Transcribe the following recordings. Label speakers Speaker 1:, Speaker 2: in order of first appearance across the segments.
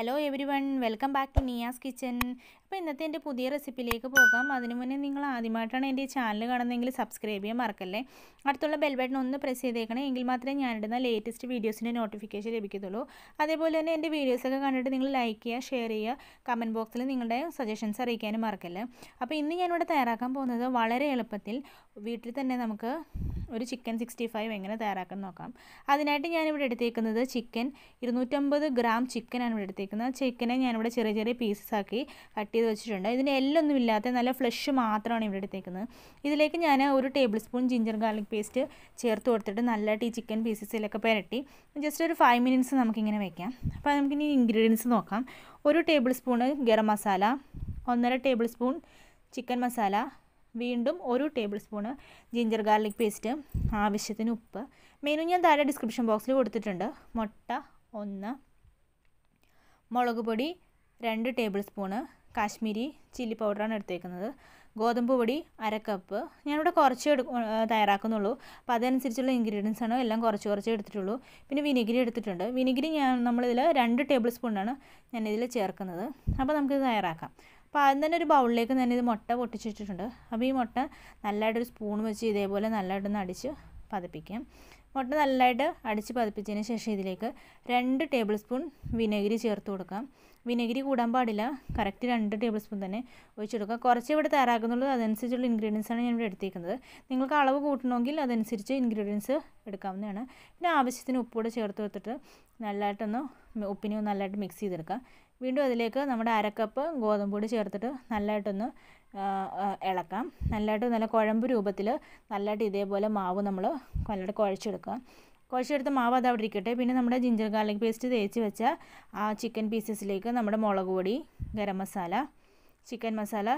Speaker 1: hello everyone welcome back to Niyas kitchen അപ്പോൾ ഇന്നത്തെ എൻ്റെ പുതിയ റെസിപ്പിയിലേക്ക് പോകാം അതിനു മുന്നേ നിങ്ങൾ ആദ്യമായിട്ടാണ് എൻ്റെ ചാനൽ കാണുന്നതെങ്കിൽ സബ്സ്ക്രൈബ് ചെയ്യാൻ മറക്കല്ലേ അടുത്തുള്ള ബെൽ ബട്ടൺ ഒന്ന് പ്രസ് ചെയ്തേക്കണേ എങ്കിൽ മാത്രമേ ഞാനിടുന്ന ലേറ്റസ്റ്റ് വീഡിയോസിൻ്റെ നോട്ടിഫിക്കേഷൻ ലഭിക്കത്തുള്ളൂ അതേപോലെ തന്നെ എൻ്റെ വീഡിയോസൊക്കെ കണ്ടിട്ട് നിങ്ങൾ ലൈക്ക് ചെയ്യുക ഷെയർ ചെയ്യുക കമൻറ്റ് ബോക്സിൽ നിങ്ങളുടെ സജഷൻസ് അറിയിക്കാനും മറക്കല്ലേ അപ്പോൾ ഇന്ന് ഞാനിവിടെ തയ്യാറാക്കാൻ പോകുന്നത് വളരെ എളുപ്പത്തിൽ വീട്ടിൽ തന്നെ നമുക്ക് ഒരു ചിക്കൻ സിക്സ്റ്റി ഫൈവ് എങ്ങനെ തയ്യാറാക്കാൻ നോക്കാം അതിനായിട്ട് ഞാനിവിടെ എടുത്തേക്കുന്നത് ചിക്കൻ ഇരുന്നൂറ്റമ്പത് ഗ്രാം ചിക്കനാണ് ഇവിടെ എടുത്തേക്കുന്നത് ചിക്കനെ ഞാനിവിടെ ചെറിയ ചെറിയ പീസസ് ആക്കി കട്ട് ചെയ്ത് വെച്ചിട്ടുണ്ട് ഇതിന് എല്ലൊന്നും ഇല്ലാത്ത നല്ല ഫ്ലഷ് മാത്രമാണ് ഇവിടെ എടുത്തേക്കുന്നത് ഇതിലേക്ക് ഞാൻ ഒരു tablespoon ginger garlic paste ചേർത്ത് കൊടുത്തിട്ട് നല്ലതായിട്ട് ഈ ചിക്കൻ പീസസിലൊക്കെ പുരട്ടി ജസ്റ്റ് ഒരു ഫൈവ് മിനിറ്റ്സ് നമുക്കിങ്ങനെ വെക്കാം അപ്പോൾ നമുക്കിനി ഇൻഗ്രീഡിയൻസ് നോക്കാം ഒരു ടേബിൾ സ്പൂണ് ഗരം മസാല ഒന്നര ടേബിൾ സ്പൂൺ ചിക്കൻ മസാല വീണ്ടും ഒരു tablespoon ginger garlic paste ആവശ്യത്തിന് ഉപ്പ് മെനു ഞാൻ താഴെ ഡിസ്ക്രിപ്ഷൻ ബോക്സിൽ കൊടുത്തിട്ടുണ്ട് മുട്ട ഒന്ന് മുളക് പൊടി രണ്ട് ടേബിൾ സ്പൂണ് കാശ്മീരി ചില്ലി പൗഡറാണ് എടുത്തേക്കുന്നത് ഗോതമ്പ് പൊടി അരക്കപ്പ് കപ്പ് ഞാനിവിടെ കുറച്ച് എടു തയ്യാറാക്കുന്നുള്ളൂ അപ്പോൾ അതനുസരിച്ചുള്ള ഇൻഗ്രീഡിയൻസ് ആണ് എല്ലാം കുറച്ച് കുറച്ച് എടുത്തിട്ടുള്ളൂ പിന്നെ വിനിഗിരി എടുത്തിട്ടുണ്ട് വിനിഗിരി ഞാൻ നമ്മളിതിൽ രണ്ട് ടേബിൾ സ്പൂണാണ് ഞാനിതിൽ ചേർക്കുന്നത് അപ്പോൾ നമുക്കിത് തയ്യാറാക്കാം അപ്പോൾ ആദ്യം തന്നെ ഒരു ബൗളിലേക്ക് തന്നെ ഇത് മുട്ട പൊട്ടിച്ചിട്ടിട്ടുണ്ട് അപ്പോൾ ഈ മുട്ട നല്ലതായിട്ടൊരു സ്പൂൺ വെച്ച് ഇതേപോലെ നല്ലതായിട്ടൊന്ന് അടിച്ച് പതിപ്പിക്കാം മുട്ട നല്ലതായിട്ട് അടിച്ച് പതിപ്പിച്ചതിന് ശേഷം ഇതിലേക്ക് രണ്ട് ടേബിൾ സ്പൂൺ വിനേഗിരി ചേർത്ത് കൊടുക്കാം വിനഗിരി കൂടാൻ പാടില്ല കറക്റ്റ് രണ്ട് ടേബിൾ സ്പൂൺ തന്നെ ഒഴിച്ചെടുക്കുക കുറച്ച് ഇവിടെ തയ്യാറാക്കുന്നുള്ളൂ അതനുസരിച്ചുള്ള ആണ് ഞാൻ ഇവിടെ എടുത്തേക്കുന്നത് നിങ്ങൾക്ക് അളവ് കൂട്ടണമെങ്കിൽ അതനുസരിച്ച് ഇൻഗ്രീഡിയൻസ് എടുക്കാവുന്നതാണ് പിന്നെ ആവശ്യത്തിന് ഉപ്പൂടെ ചേർത്ത് വെച്ചിട്ട് നല്ലതായിട്ടൊന്ന് ഉപ്പിനെ ഒന്ന് നല്ലതായിട്ട് മിക്സ് ചെയ്തെടുക്കുക വീണ്ടും അതിലേക്ക് നമ്മുടെ അരക്കപ്പ് ഗോതമ്പൊടി ചേർത്തിട്ട് നല്ലതായിട്ടൊന്ന് ഇളക്കാം നല്ലതായിട്ട് നല്ല കുഴമ്പ് രൂപത്തിൽ നല്ലതായിട്ട് ഇതേപോലെ മാവ് നമ്മൾ നല്ലതായിട്ട് കുഴച്ചെടുക്കുക കുഴച്ചെടുത്ത് മാവ് അത് അവിടെ ഇരിക്കട്ടെ പിന്നെ നമ്മുടെ ജിഞ്ചർ ഗാർലിക് പേസ്റ്റ് തേച്ച് വെച്ച ആ ചിക്കൻ പീസസിലേക്ക് നമ്മുടെ മുളക് പൊടി ഗരം മസാല ചിക്കൻ മസാല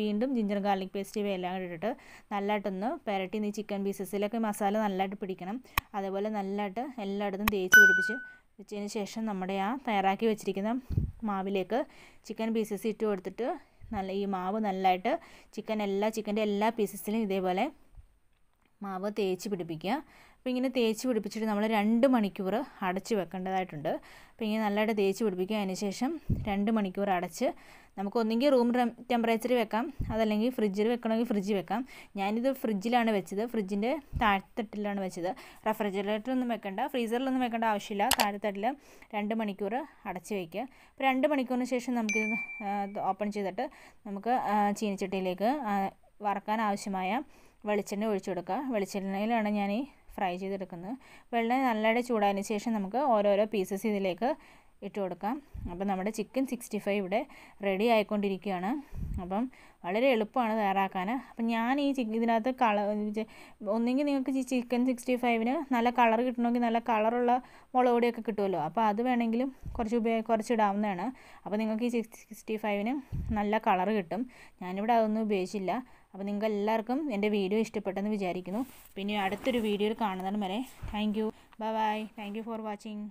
Speaker 1: വീണ്ടും ജിഞ്ചർ ഗാർലിക് പേസ്റ്റ് ഇവയെല്ലാം ഇട്ടിട്ട് നല്ലതായിട്ടൊന്ന് പെരട്ടി നീ ചിക്കൻ പീസസിലൊക്കെ മസാല നല്ലതായിട്ട് പിടിക്കണം അതേപോലെ നല്ലതായിട്ട് എല്ലായിടത്തും തേച്ച് പിടിപ്പിച്ച് വെച്ചതിന് ശേഷം നമ്മുടെ ആ തയ്യാറാക്കി വെച്ചിരിക്കുന്ന മാവിലേക്ക് ചിക്കൻ പീസസ് ഇട്ട് കൊടുത്തിട്ട് നല്ല ഈ മാവ് നല്ലതായിട്ട് ചിക്കൻ എല്ലാ ചിക്കൻ്റെ എല്ലാ പീസസിലും ഇതേപോലെ മാവ് തേച്ച് പിടിപ്പിക്കുക അപ്പോൾ ഇങ്ങനെ തേച്ച് പിടിപ്പിച്ചിട്ട് നമ്മൾ രണ്ട് മണിക്കൂർ അടച്ച് വെക്കേണ്ടതായിട്ടുണ്ട് അപ്പോൾ ഇങ്ങനെ നല്ലതായിട്ട് തേച്ച് പിടിപ്പിക്കുക അതിന് ശേഷം രണ്ട് മണിക്കൂർ അടച്ച് നമുക്ക് ഒന്നെങ്കിൽ റൂം ടെമ്പറേച്ചറിൽ വെക്കാം അതല്ലെങ്കിൽ ഫ്രിഡ്ജിൽ വെക്കണമെങ്കിൽ ഫ്രിഡ്ജിൽ വെക്കാം ഞാനിത് ഫ്രിഡ്ജിലാണ് വെച്ചത് ഫ്രിഡ്ജിൻ്റെ താഴ്ത്തട്ടിലാണ് വെച്ചത് റെഫ്രിജറേറ്ററൊന്നും വെക്കേണ്ട ഫ്രീസറിലൊന്നും വെക്കേണ്ട ആവശ്യമില്ല താഴ്ത്തട്ടിൽ രണ്ട് മണിക്കൂർ അടച്ച് വയ്ക്കുക അപ്പോൾ രണ്ട് മണിക്കൂറിന് ശേഷം നമുക്കിത് ഓപ്പൺ ചെയ്തിട്ട് നമുക്ക് ചീനച്ചട്ടിയിലേക്ക് വറക്കാൻ ആവശ്യമായ വെളിച്ചെണ്ണ ഒഴിച്ചു കൊടുക്കുക വെളിച്ചെണ്ണയിലാണ് ഞാൻ ഈ ഫ്രൈ ചെയ്തെടുക്കുന്നത് വെള്ളം നല്ലതായിട്ട് ചൂടായതിന് ശേഷം നമുക്ക് ഓരോരോ പീസസ് ഇതിലേക്ക് ഇട്ട് കൊടുക്കാം അപ്പം നമ്മുടെ ചിക്കൻ സിക്സ്റ്റി ഫൈവ് ഇവിടെ റെഡി ആയിക്കൊണ്ടിരിക്കുകയാണ് അപ്പം വളരെ എളുപ്പമാണ് തയ്യാറാക്കാൻ അപ്പം ഞാൻ ഈ ചിക്കൻ ഇതിനകത്ത് കളർ ഒന്നെങ്കിൽ നിങ്ങൾക്ക് ഈ ചിക്കൻ സിക്സ്റ്റി ഫൈവിന് നല്ല കളർ കിട്ടണമെങ്കിൽ നല്ല കളറുള്ള മുളക് പൊടിയൊക്കെ കിട്ടുമല്ലോ അപ്പോൾ അത് വേണമെങ്കിലും കുറച്ച് ഉപയോഗ കുറച്ചിടാവുന്നതാണ് അപ്പോൾ നിങ്ങൾക്ക് ഈ സിക്സ്റ്റി ഫൈവിന് നല്ല കളർ കിട്ടും ഞാനിവിടെ അതൊന്നും ഉപയോഗിച്ചില്ല അപ്പോൾ നിങ്ങൾക്ക് എല്ലാവർക്കും എൻ്റെ വീഡിയോ ഇഷ്ടപ്പെട്ടെന്ന് വിചാരിക്കുന്നു പിന്നെ അടുത്തൊരു വീഡിയോയിൽ കാണുന്നതിന് വരെ thank you bye bye thank you for watching